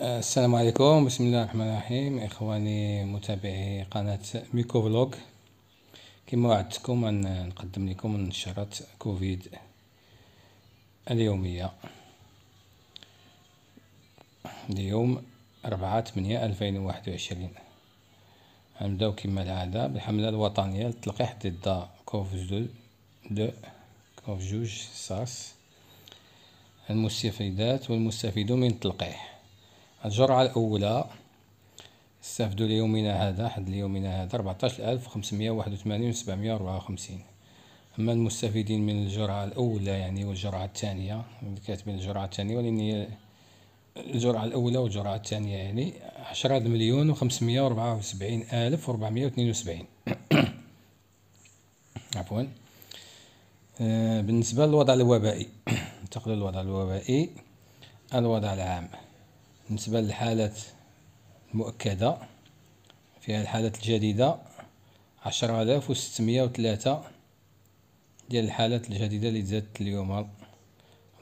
السلام عليكم بسم الله الرحمن الرحيم اخواني متابعي قناه ميكو فلوغ كما وعدتكم ان نقدم لكم نشرات كوفيد اليوميه ليوم 4 8 2021 غنبداو كما العاده بالحمله الوطنيه للتلقيح ضد كوفيد دو كوف جوج ساس المستفيدات والمستفيدون من التلقيح الجرعة الأولى استفدوا ليومنا هذا حد ليومنا هذا 14581 و754 أما المستفيدين من الجرعة الأولى يعني والجرعة الثانية كاتبين الجرعة الثانية ولأن الجرعة الأولى والجرعة الثانية يعني عشرة مليون و 574 ألف و 472 عفوا آه، بالنسبة للوضع الوبائي انتقلوا للوضع الوبائي الوضع العام بالنسبة للحالات المؤكدة فيها الحالات الجديدة عشرة آلاف وستمية وثلاثة ديال الحالات الجديدة اللي تزادت اليوم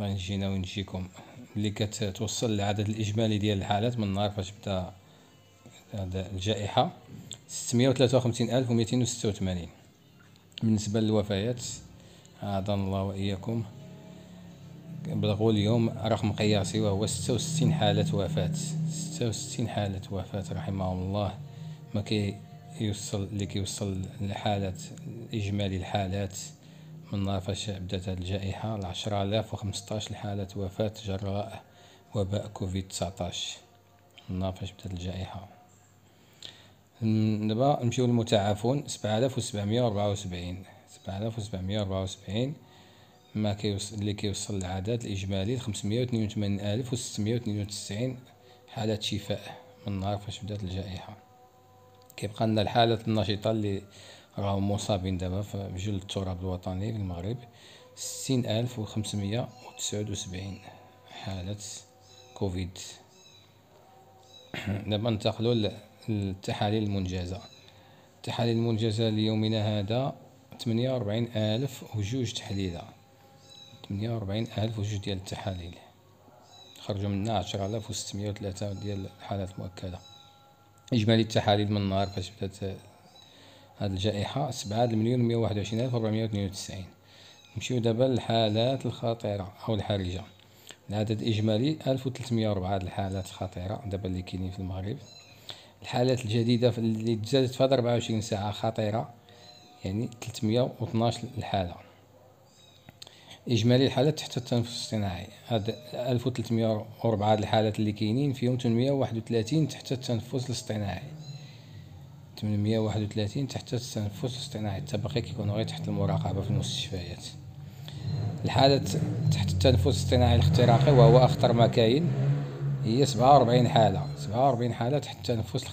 غنجينا ونجيكم اللي كتوصل العدد الإجمالي ديال الحالات من نهار فاش بدا الجائحة ستمية وثلاثة وخمسين ألف وميتين وستة وثمانين بالنسبة للوفيات أعاذنا الله وإياكم بلغوا اليوم رقم قياسي وهو 66 حالة وفاة 66 حالة وفاة رحمهم الله ما كي يوصل اللي كيوصل لحالات إجمالي الحالات من فاش بدات هاد الجائحة لعشرة آلاف وخمسطاش لحالة وفاة جراء وباء كوفيد تسعطاش من فاش بدات الجائحة دابا نمشيو للمتعافون سبعة آلاف وسبعمية وربعة وسبعين سبعة آلاف وسبعمية وربعة وسبعين ما كيوصل اللي كيوصل العدد الاجمالي ل 582692 حاله شفاء من نهار فاش بدات الجائحه كيبقى لنا الحالات النشطه اللي راهم مصابين دابا في جل التراب الوطني في المغرب ستين ألف حالة كوفيد دابا ننتقلوا للتحاليل المنجزة التحاليل المنجزة ليومنا هذا تمنية ألف وجوج تحليلة 48 ألف وجوج ديال التحاليل خرجوا منها 10603 ديال الحالات المؤكدة إجمالي التحاليل من نهار فاش بدات هاد الجائحة سبعة مليون مية واحد وعشرين ألف ربعمية وثنين وتسعين نمشيو دابا للحالات الخطيرة أو الحرجة العدد الإجمالي ألف وتلتمية وربعة الحالات الخطيرة دابا اللي كاينين في المغرب الحالات الجديدة اللي تزادت في هاد ربعة وعشرين ساعة خطيرة يعني تلتمية وطناش الحالة اجمالي الحالات تحت التنفس الصناعي هاد 1304 الحالات اللي كاينين فيهم 831 تحت التنفس الاصطناعي 831 تحت التنفس الاصطناعي التبقي كيكونوا غير تحت المراقبه في المستشفيات الحالة تحت التنفس الاصطناعي الاختراقي وهو أخطر ما كاين هي سبعة حالة سبعة حالة تحت التنفس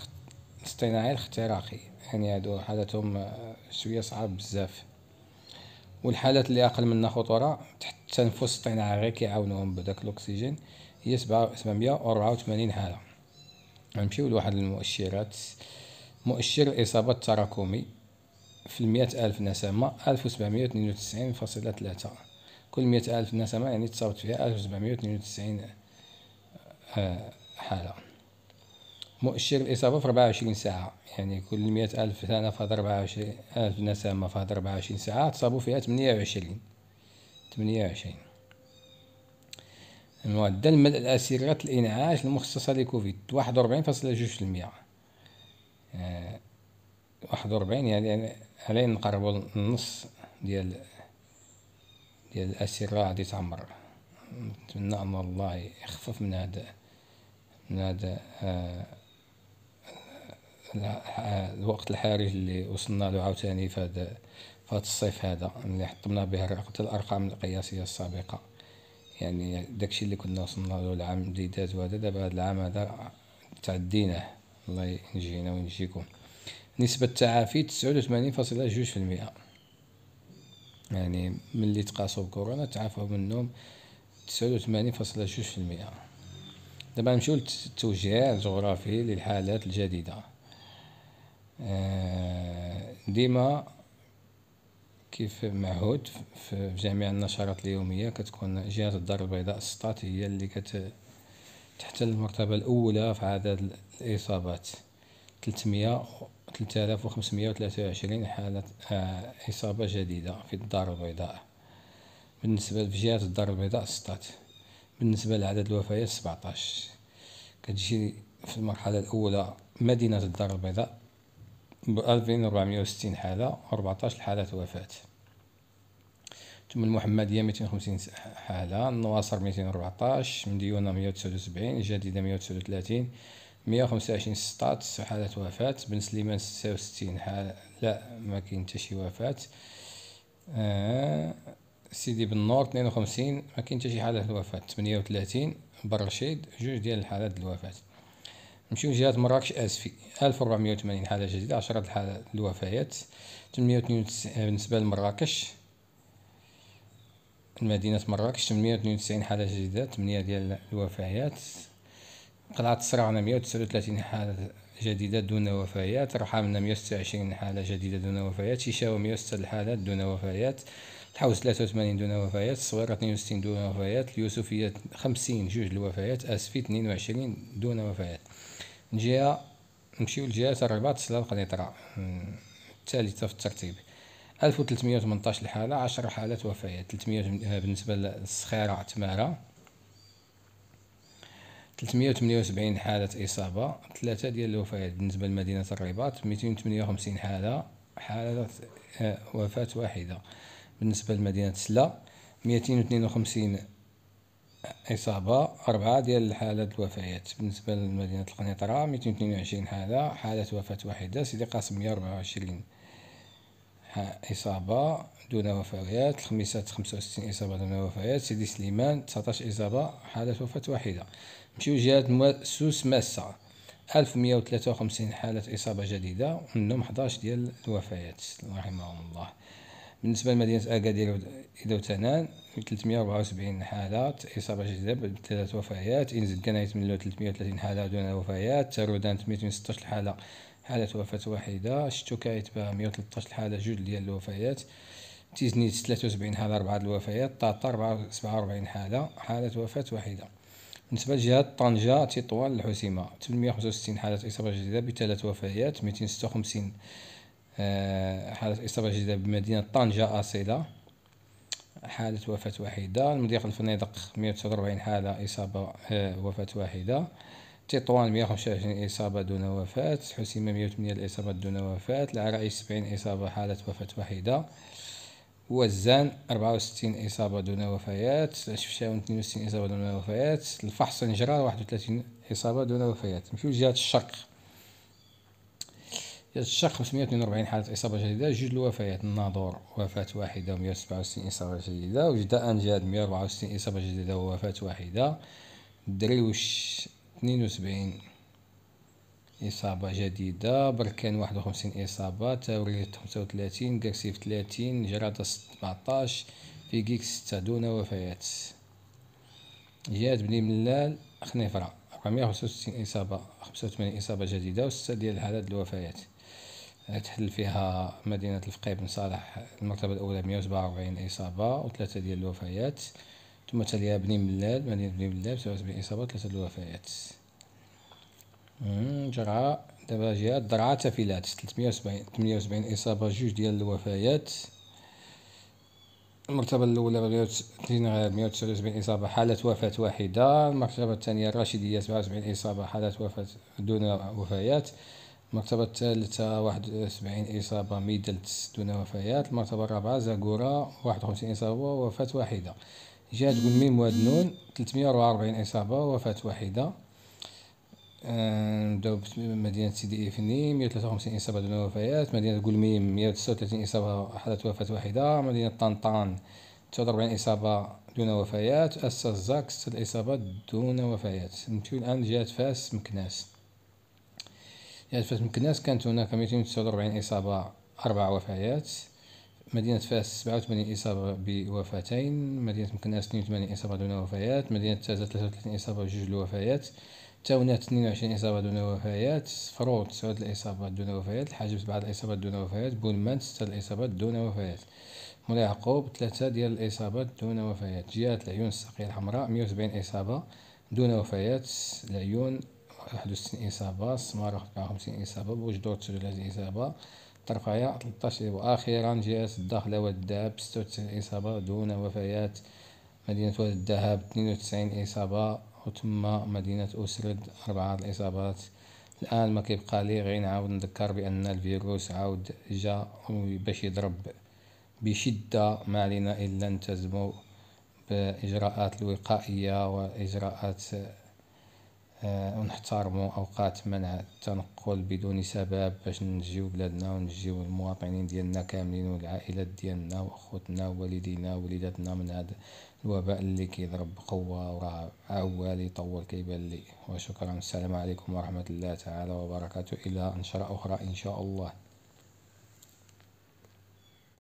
الاصطناعي الاختراقي يعني هادو حالتهم شوية صعب بزاف والحالات اللي اقل منها خطوره تحت التنفس الصناعي غير كيعاونوهم بداك الاكسجين هي 784 حاله غنمشيو لواحد المؤشرات مؤشر الاصابات التراكمي في المئة ألف نسمة ألف وسبعمية وتنين وتسعين فاصلة ثلاثة كل مئة ألف نسمة يعني تصابت فيها ألف وسبعمية وتنين وتسعين آه، حالة مؤشر الإصابة في 24 ساعة يعني كل 100 ألف سنة في 24 ألف نسمة في 24 ساعة تصابوا فيها 28 28 المعدل ملء أسيرات الإنعاش المخصصة لكوفيد 41.2% أه واحد وربعين يعني،, يعني علينا نقربوا النص ديال ديال الأسرة غادي تعمر نتمنى أن الله يخفف من هذا من هذا آه الوقت الحرج اللي وصلنا له عاوتاني في هذا فهاد الصيف هذا اللي حطمنا به الارقام القياسيه السابقه يعني داكشي اللي كنا وصلنا له العام اللي داز وهذا دابا هاد العام هذا تعديناه الله ينجينا وينجيكم نسبة التعافي تسعود وثمانين فاصلة جوج في المئة يعني ملي تقاسوا بكورونا تعافوا منهم تسعود وثمانين فاصلة جوج في المئة دابا نمشيو للتوجيه الجغرافي للحالات الجديدة آه، ديما كيف معهود في جميع النشرات اليومية كتكون جهة الدار البيضاء السطات هي اللي كت تحتل المرتبة الأولى في عدد الإصابات 300 3523 حالة آه، إصابة جديدة في الدار البيضاء بالنسبة لجهة الدار البيضاء السطات بالنسبة لعدد الوفيات 17 كتجي في المرحلة الأولى مدينة الدار البيضاء بألفين وستين حالة 14 حالات وفاة ثم المحمدية ميتين حالة النواصر ميتين 214 مديونة مية وتسعود جديدة مية وتسعود ستات مية حالات وفاة بن سليمان ستة حالة لا ما كاين حتى شي وفاة آه سيدي بن نور 52 ما كاين حتى شي حالة وفاة 38 برشيد جوج ديال الحالات الوفاة نمشيو لجهة مراكش أسفي 1480 حالة جديدة 10 الحالات الوفيات 892 بالنسبة لمراكش مدينة مراكش 892 حالة جديدة 8 ديال الوفيات قلعة صرعنا 139 حالة جديدة دون وفيات رحامنا 126 حالة جديدة دون وفيات شيشاوة 106 الحالات دون وفيات الحوز 83 دون وفيات الصويرة 62 دون وفيات اليوسفية 50 جوج الوفيات أسفي 22 دون وفيات جهة نمشيو لجهة الرباط سلا القنيطره الثالثة في الترتيب 1318 الحالة 10 حالات وفيات آه، 300 بالنسبة للصخيرة تمارة 378 حالة إصابة ثلاثة ديال الوفيات بالنسبة لمدينة الرباط 258 حالة حالة آه، وفاة واحدة بالنسبة لمدينة سلا 252 إصابة أربعة ديال الحالات الوفيات بالنسبة لمدينة القنيطرة ميتين وعشرين حالة حالة وفاة واحدة سيدي قاسم مية وعشرين إصابة دون وفيات خمسة وستين إصابة دون وفيات سيدي سليمان تسعتاش إصابة حالة وفاة واحدة نمشيو جهة سوس ماسة ألف مية وخمسين حالة إصابة جديدة منهم حداش ديال الوفيات رحمهم الله بالنسبة لمدينة أكادير إلى تنان 374 حالة إصابة جديدة بثلاث وفيات إنزل كناية من 330 حالة دون وفيات ترودان 816 حالة حالة وفاة واحدة شتوكا عتبة 113 حالة جوج ديال الوفيات تيزنيت 73 حالة أربعة الوفيات طاطا 47 حالة حالة وفاة واحدة بالنسبة لجهة طنجة تطوان الحسيمة 865 حالة إصابة جديدة بثلاث وفيات 256 حالة إصابة جديدة بمدينة طنجة أصيلة حالة وفاة واحدة المضيق الفنادق 149 حالة إصابة آه، وفاة واحدة تطوان 125 إصابة دون وفاة حسيمة 108 الإصابات دون وفاة العرايش 70 إصابة حالة وفاة واحدة وزان 64 إصابة دون وفيات الشفشاون 62 إصابة دون وفيات الفحص نجرة 31 إصابة دون وفيات في لجهة الشرق الشرق 542 حالة إصابة جديدة جوج الوفيات الناظور وفاة واحدة و 167 إصابة جديدة وجدة أنجاد 164 إصابة جديدة ووفاة واحدة دريوش 72 إصابة جديدة بركان 51 إصابة تاوريت 35 كرسيف 30 جرادة 17 فيكيك 6 دون وفيات جهاد بن ملال خنيفرة 465 إصابة 85 إصابة جديدة و 6 ديال الحالات الوفيات تحل فيها مدينة الفقيه بن صالح المرتبة الأولى وربعين إصابة وثلاثة ديال الوفيات ثم تليها بني ملال مدينة بني ملال 77 إصابة وثلاثة ديال الوفيات جرعة دابا جهة درعة تافلات 378 إصابة جوج ديال الوفيات المرتبة الأولى 179 إصابة حالة وفاة واحدة المرتبة الثانية الراشدية 77 إصابة حالة وفاة دون وفيات المرتبة الثالثة واحد وسبعين إصابة ميدلتس دون وفيات المرتبة الرابعة زاكورا واحد وخمسين إصابة وفاة واحدة جهة تقول واد نون تلتمية وأربعين إصابة وفاة واحدة نبداو بمدينة سيدي إفني مية وتلاتة وخمسين إصابة دون وفيات مدينة قلميم مية وتسعة وثلاثين إصابة حالة وفاة واحدة مدينة طنطان تسعة وأربعين إصابة دون وفيات أسس زاكس الإصابات دون وفيات نمشيو الآن لجهة فاس مكناس في يعني فاس مكناس كانت هناك 249 إصابة أربع وفيات مدينة فاس 87 إصابة بوفاتين مدينة مكناس 82 إصابة دون وفيات مدينة تازة 33 إصابة بجوج الوفيات تاونات 22 إصابة دون وفيات فروت 9 الإصابات دون وفيات الحاجب 7 الإصابات دون وفيات بولمان 6 الإصابات دون وفيات مولاي يعقوب 3 ديال الإصابات دون وفيات جهات العيون الساقية الحمراء 170 إصابة دون وفيات العيون 61 إصابة السمارة 54 إصابة بوجدور تسجلات إصابة الطرفية 13 وأخيرا جهاز الداخلة والذهب 96 إصابة دون وفيات مدينة واد الذهب 92 إصابة وتم مدينة أسرد أربعة الإصابات الآن ما كيبقى لي غير نعاود نذكر بأن الفيروس عاود جا باش يضرب بشدة ما علينا إلا نلتزمو بإجراءات الوقائية وإجراءات آه، ونحترموا اوقات منع التنقل بدون سبب باش نجيو بلادنا ونجيو المواطنين ديالنا كاملين والعائلات ديالنا واخوتنا ووالدينا ووليداتنا من هذا الوباء اللي كيضرب بقوه وراه عوال يطول كيبان لي وشكرا السلام عليكم ورحمه الله تعالى وبركاته الى نشره اخرى ان شاء الله